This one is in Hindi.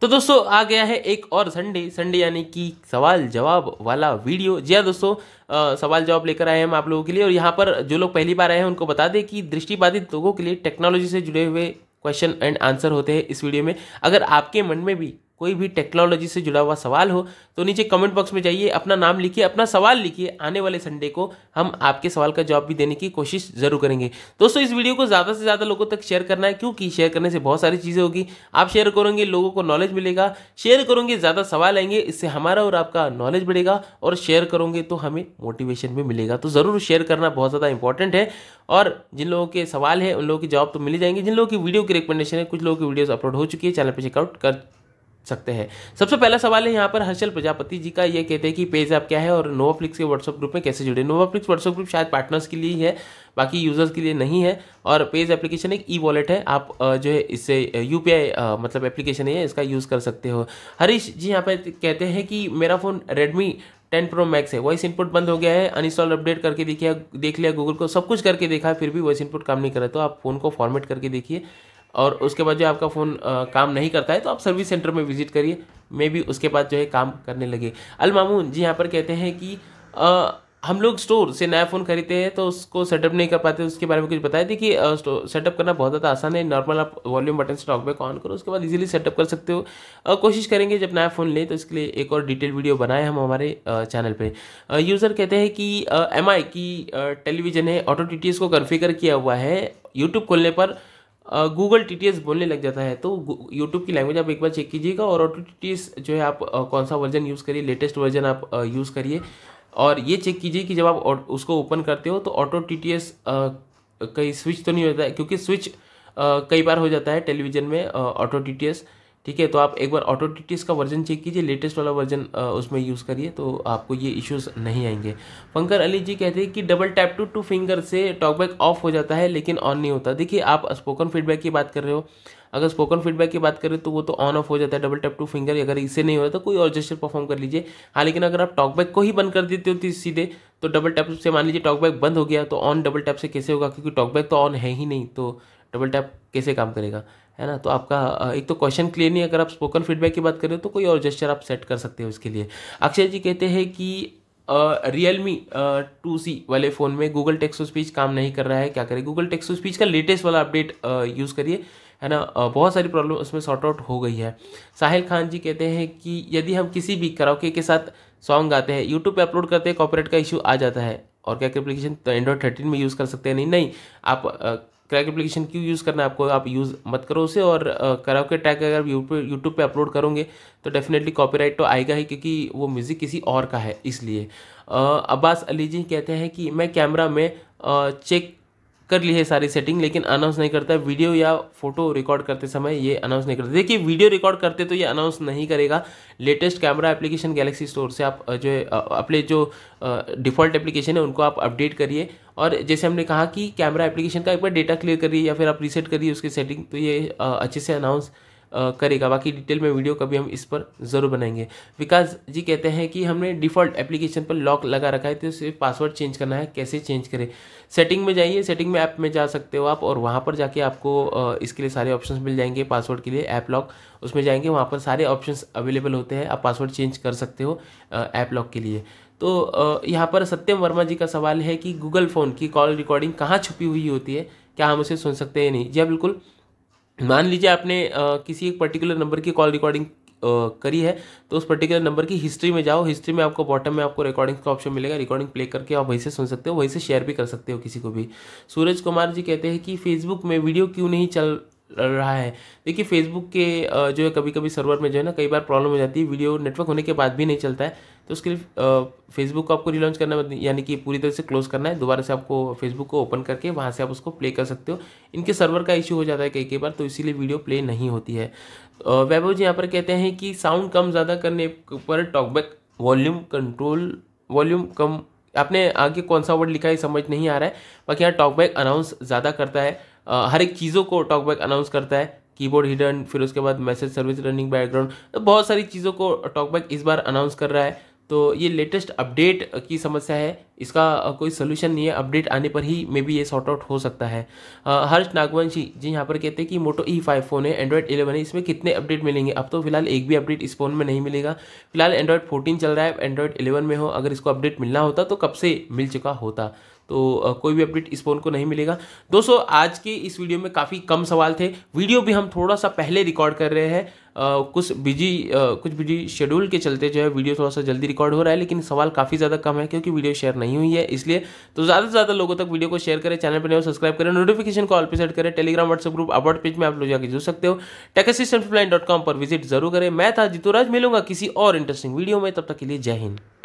तो दोस्तों आ गया है एक और संडे संडे यानी कि सवाल जवाब वाला वीडियो जी हाँ दोस्तों आ, सवाल जवाब लेकर आए हम आप लोगों के लिए और यहाँ पर जो लोग पहली बार आए हैं उनको बता दें कि दृष्टिबाधित लोगों के लिए टेक्नोलॉजी से जुड़े हुए क्वेश्चन एंड आंसर होते हैं इस वीडियो में अगर आपके मन में भी कोई भी टेक्नोलॉजी से जुड़ा हुआ सवाल हो तो नीचे कमेंट बॉक्स में जाइए अपना नाम लिखिए अपना सवाल लिखिए आने वाले संडे को हम आपके सवाल का जवाब भी देने की कोशिश जरूर करेंगे दोस्तों इस वीडियो को ज़्यादा से ज़्यादा लोगों तक शेयर करना है क्योंकि शेयर करने से बहुत सारी चीज़ें होगी आप शेयर करोगे लोगों को नॉलेज मिलेगा शेयर करोगे ज़्यादा सवाल आएंगे इससे हमारा और आपका नॉलेज बढ़ेगा और शेयर करोगे तो हमें मोटिवेशन भी मिलेगा तो ज़रूर शेयर करना बहुत ज़्यादा इंपॉर्टेंट है और जिन लोगों के सवाल है उन लोगों के जवाब तो मिल जाएंगे जिन लोगों की वीडियो की रिकमेंडेशन है कुछ लोगों की वीडियो अपलोड हो चुकी है चैनल पर चेकआउट कर सकते हैं सबसे पहला सवाल है यहाँ पर हर्षल प्रजापति जी का ये कहते हैं कि पेज ऐप क्या है और नोवाफ्लिक्स के व्हाट्सअप ग्रुप में कैसे जुड़े नोवाफ्लिक्स व्हाट्सअप ग्रुप शायद पार्टनर्स के लिए ही है बाकी यूजर्स के लिए नहीं है और पेज एप्लीकेशन एक ई वॉलेट है आप जो है इससे यू मतलब एप्लीकेशन है इसका यूज़ कर सकते हो हरीश जी यहाँ पर कहते हैं कि मेरा phone Redmi ten pro max है वॉइस इनपुट बंद हो गया है अनइंस्टॉल अपडेट करके देखिए देख लिया गूगल को सब कुछ करके देखा फिर भी वॉइस इनपुट काम नहीं करा तो आप फ़ोन को फॉर्मेट करके देखिए और उसके बाद जो आपका फ़ोन काम नहीं करता है तो आप सर्विस सेंटर में विज़िट करिए मे बी उसके बाद जो है काम करने लगे अलमामून जी यहाँ पर कहते हैं कि आ, हम लोग स्टोर से नया फ़ोन खरीदते हैं तो उसको सेटअप नहीं कर पाते उसके बारे में कुछ बताया कि सेटअप करना बहुत ज़्यादा आसान है नॉर्मल आप वॉल्यूम बटन स्टॉक में ऑन करो उसके बाद इजीली सेटअप कर सकते हो और कोशिश करेंगे जब नया फ़ोन लें तो इसके लिए एक और डिटेल वीडियो बनाए हम हमारे चैनल पर यूज़र कहते हैं कि एम की टेलीविज़न है ऑटो टी को कन्फिगर किया हुआ है यूट्यूब खोलने पर गूगल टी बोलने लग जाता है तो यूट्यूब की लैंग्वेज आप एक बार चेक कीजिएगा और ऑटो टी जो है आप कौन सा वर्जन यूज़ करिए लेटेस्ट वर्जन आप यूज़ करिए और ये चेक कीजिए कि जब आप उसको ओपन करते हो तो ऑटो टी टी एस कहीं स्विच तो नहीं होता है क्योंकि स्विच कई बार हो जाता है टेलीविज़न में ऑटो टी टी एस ठीक है तो आप एक बार ऑटो टीटीएस का वर्जन चेक कीजिए लेटेस्ट वाला वर्जन उसमें यूज़ करिए तो आपको ये इश्यूज नहीं आएंगे फंकर अली जी कहते हैं कि double tap to two finger से टॉकबैक ऑफ हो जाता है लेकिन ऑन नहीं होता देखिए आप स्पोकन फीडबैक की बात कर रहे हो अगर स्पोकन फीडबैक की बात करें तो वो तो ऑन ऑफ हो जाता है डबल टैप टू फिंगर अगर इसे नहीं होता तो कोई और जेस्टर परफॉर्म कर लीजिए हाँ लेकिन अगर आप टॉकबैक को ही बंद कर देते हो तो सीधे तो डबल टैप से मान लीजिए टॉकबैक बंद हो गया तो ऑन डबल टैप से कैसे होगा क्योंकि टॉकबैक तो ऑन है ही नहीं तो डबल टैप कैसे काम करेगा है ना तो आपका एक तो क्वेश्चन क्लियर नहीं अगर आप स्पोकन फीडबैक की बात करें तो कोई और जेस्चर आप सेट कर सकते हो इसके लिए अक्षय जी कहते हैं कि रियल मी टू सी वाले फ़ोन में गूगल टेक्स टू स्पीच काम नहीं कर रहा है क्या करें गूगल टेक्स टू स्पीच का लेटेस्ट वाला अपडेट यूज़ करिए है ना बहुत सारी प्रॉब्लम उसमें सॉर्ट आउट हो गई है साहिल खान जी कहते हैं कि यदि हम किसी भी कराओके के साथ सॉन्ग गाते हैं यूट्यूब पे अपलोड करते हैं कॉपरेट का इशू आ जाता है और क्या एप्लीकेशन एंड्रॉयड थर्टीन में यूज़ कर सकते हैं नहीं नहीं आप क्रैक एप्लीकेशन क्यों यूज़ करना है आपको आप यूज़ मत करो उसे और कराओ के ट्रैक अगर यूट्यूब पे अपलोड करोगे तो डेफिनेटली कॉपीराइट तो आएगा ही क्योंकि वो म्यूज़िक किसी और का है इसलिए अब्बास अली जी कहते हैं कि मैं कैमरा में चेक कर ली है सारी सेटिंग लेकिन अनाउंस नहीं करता वीडियो या फोटो रिकॉर्ड करते समय ये अनाउंस नहीं करता देखिए वीडियो रिकॉर्ड करते तो ये अनाउंस नहीं करेगा latest camera application Galaxy Store से आप जो है अपने जो डिफ़ॉल्ट एप्लीकेशन है उनको आप अपडेट करिए और जैसे हमने कहा कि कैमरा एप्लीकेशन का एक बार डेटा क्लियर करिए या फिर आप रीसेट करिए उसकी सेटिंग तो ये अच्छे से अनाउंस करेगा बाकी डिटेल में वीडियो कभी हम इस पर ज़रूर बनाएंगे विकास जी कहते हैं कि हमने डिफ़ॉल्ट एप्लीकेशन पर लॉक लगा रखा है तो सिर्फ पासवर्ड चेंज करना है कैसे चेंज करें सेटिंग में जाइए सेटिंग में ऐप में जा सकते हो आप और वहाँ पर जाके आपको इसके लिए सारे ऑप्शन मिल जाएंगे पासवर्ड के लिए ऐप लॉक उसमें जाएंगे वहाँ पर सारे ऑप्शन अवेलेबल होते हैं आप पासवर्ड चेंज कर सकते हो ऐप लॉक के लिए तो यहाँ पर सत्यम वर्मा जी का सवाल है कि गूगल फ़ोन की कॉल रिकॉर्डिंग कहाँ छुपी हुई होती है क्या हम उसे सुन सकते हैं नहीं जी हाँ, बिल्कुल मान लीजिए आपने किसी एक पर्टिकुलर नंबर की कॉल रिकॉर्डिंग करी है तो उस पर्टिकुलर नंबर की हिस्ट्री में जाओ हिस्ट्री में आपको बॉटम में आपको रिकॉर्डिंग का ऑप्शन मिलेगा रिकॉर्डिंग प्ले करके आप वहीं से सुन सकते हो वहीं से शेयर भी कर सकते हो किसी को भी सूरज कुमार जी कहते हैं कि फेसबुक में वीडियो क्यों नहीं चल रहा है देखिए फेसबुक के जो है कभी कभी सर्वर में जो है ना कई बार प्रॉब्लम हो जाती है वीडियो नेटवर्क होने के बाद भी नहीं चलता है तो उसके लिए फेसबुक को आपको रिलॉन्च करना है यानी कि पूरी तरह से क्लोज करना है दोबारा से आपको फेसबुक को ओपन करके वहाँ से आप उसको प्ले कर सकते हो इनके सर्वर का इश्यू हो जाता है कई कई बार तो इसीलिए वीडियो प्ले नहीं होती है वैभव जी यहाँ पर कहते हैं कि साउंड कम ज़्यादा करने पर टॉकबैक वॉल्यूम कंट्रोल वॉल्यूम कम आपने आगे कौन सा वर्ड लिखा है समझ नहीं आ रहा है बाकी यहाँ टॉकबैक अनाउंस ज़्यादा करता है हर एक चीज़ों को टॉकबैक अनाउंस करता है कीबोर्ड हिडन फिर उसके बाद मैसेज सर्विस रनिंग बैकग्राउंड तो बहुत सारी चीज़ों को टॉकबैक इस बार अनाउंस कर रहा है तो ये लेटेस्ट अपडेट की समस्या है इसका कोई सोल्यूशन नहीं है अपडेट आने पर ही मे बी ये सॉर्ट आउट हो सकता है हर्ष नागवंशी जी यहाँ पर कहते हैं कि मोटो ई फाइव फ़ोन है एंड्रॉयड इलेवन है इसमें कितने अपडेट मिलेंगे अब तो फिलहाल एक भी अपडेट इस फ़ोन में नहीं मिलेगा फिलहाल एंड्रॉयड फोर्टीन चल रहा है एंड्रॉयड इलेवन में हो अगर इसको अपडेट मिलना होता तो कब से मिल चुका होता तो कोई भी अपडेट इस फोन को नहीं मिलेगा दोस्तों आज के इस वीडियो में काफ़ी कम सवाल थे वीडियो भी हम थोड़ा सा पहले रिकॉर्ड कर रहे हैं कुछ बिजी कुछ बिजी शेड्यूल के चलते जो है वीडियो थोड़ा सा जल्दी रिकॉर्ड हो रहा है लेकिन सवाल काफ़ी ज़्यादा कम है क्योंकि वीडियो शेयर नहीं हुई है इसलिए तो ज़्यादा से ज़्यादा लोगों तक वीडियो को शेयर करें चैनल पर सब्सक्राइब करें नोटिफिकेशन को ऑल पर सेट करें Telegram WhatsApp group about page में आप लोग जाकर जुड़ सकते हो टेक असिस्टेंट पर विजिट जरूर करें मैं था जितुराज मिलूंगा किसी और इंटरेस्टिंग वीडियो में तब तक के लिए जय हिंद